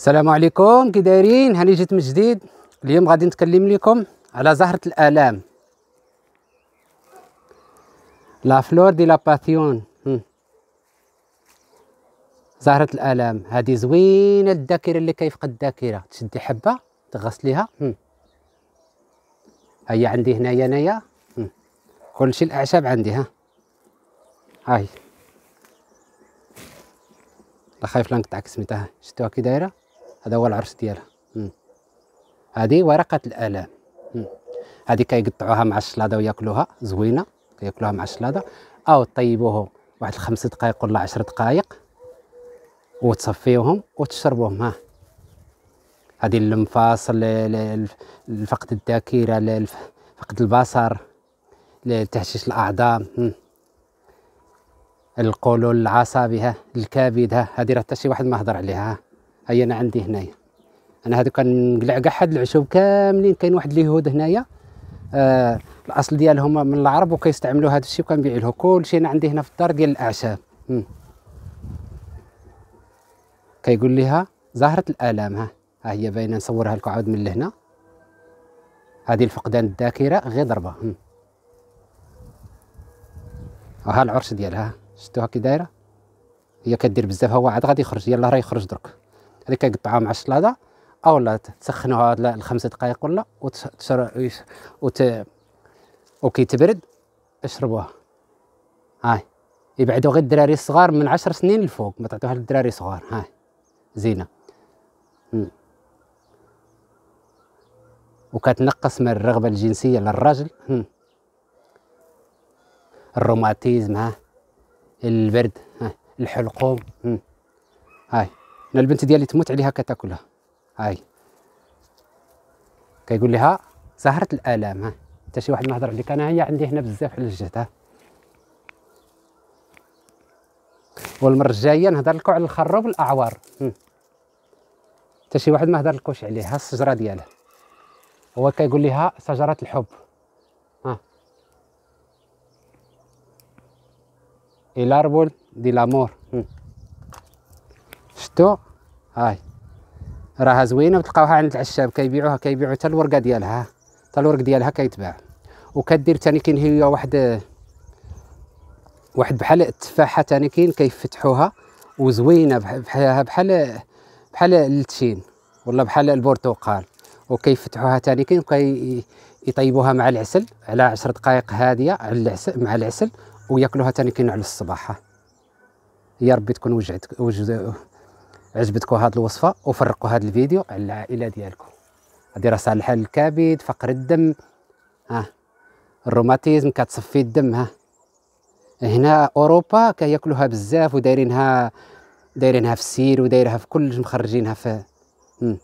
السلام عليكم كي دايرين هاني جيت من جديد اليوم غادي نتكلم لكم على زهرة الآلام لا فلور دي لا باسيون زهرة الآلام هذه زوينة الذاكرة اللي كيفقد الذاكرة تشدي حبة تغسليها هي عندي هنايا انايا كلشي الأعشاب عندي ها هاي لا خايف لا نقطعك سميتها شتوها كي دايره هذا هو العرس ديالها هذه ورقه الالام هذه كيقطعوها مع الشلاضه وياكلوها زوينه كياكلوها مع الشلاضه او طيبوه واحد خمس دقائق ولا عشر دقائق وتصفيوهم وتشربوهم ها هذه الانفاصل لفقد الذاكره فقد البصر لتهشيش الاعضاء القولون العصبي ها الكبد ها هذه راه حتى شي واحد ما هضر عليها هيا انا عندي هنايا انا هذا كنقلع كاع حد العشوب كاملين كاين واحد اليهود هنايا آه الاصل ديالهم من العرب وكيستعملوا هذا الشيء وكنبيع له كلشي انا عندي هنا في الدار ديال الاعشاب كيقول لها زهره الالام ها ها هي باينه نصورها لكم عاود من لهنا هذه الفقدان الذاكره غير ضربه ها العرش ديالها شفتوها كي دايره هي كدير بزاف هو عاد غادي يخرج يلاه راه يخرج درك اللي كيقطعها مع الشلاضه لا تسخنوها لخمسة دقائق ولا وتشر وت وكي تبرد اشربوها هاي يبعدوا غير الدراري الصغار من عشر سنين لفوق ما تعطوها للدراري الصغار هاي زينه مم. وكتنقص من الرغبه الجنسيه للرجل الروماتيزم ها البرد ها الحلقوم مم. هاي انا البنت ديالي تموت عليها كتاكلها هاي كيقول لها سهرة الالام ها حتى شي واحد نهضر عليك انا هي عندي هنا بزاف على الجهد ها والمره الجايه نهضر لكم على الخروب الاعوار حتى شي واحد ما هضر لكمش عليه ها الشجره ديالها هو كيقول لها شجره الحب ها ربول دي لامور شتو هاي راها زوينه وتلقاوها عند العشاب كيبيعوها كيبيعوا حتى الورقه ديالها حتى الورق ديالها كيتباع وكدير ثاني كاين هي واحد واحد بحال التفاحه ثاني كاين كيفتحوها وزوينه بحال بحال بحال التشين ولا بحال البرتقال وكيفتحوها ثاني كاين يطيبوها مع العسل على 10 دقائق هاديه على العسل مع العسل وياكلوها ثاني كاين على الصباحه يا ربي تكون وجعت وجد عجبتكم هذه الوصفه وفرقوا هذا الفيديو على العائله ديالكم هذه راه على الحل الكبد فقر الدم ها الروماتيزم كتصفي الدم ها هنا اوروبا كياكلوها بزاف ودايرينها دايرينها في السير ودايرها في كل مخرجينها في ها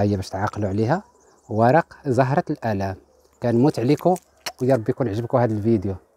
هي باش تعقلوا عليها ورق زهره الالام كنموت عليكم ويا ربي يكون عجبكم هذا الفيديو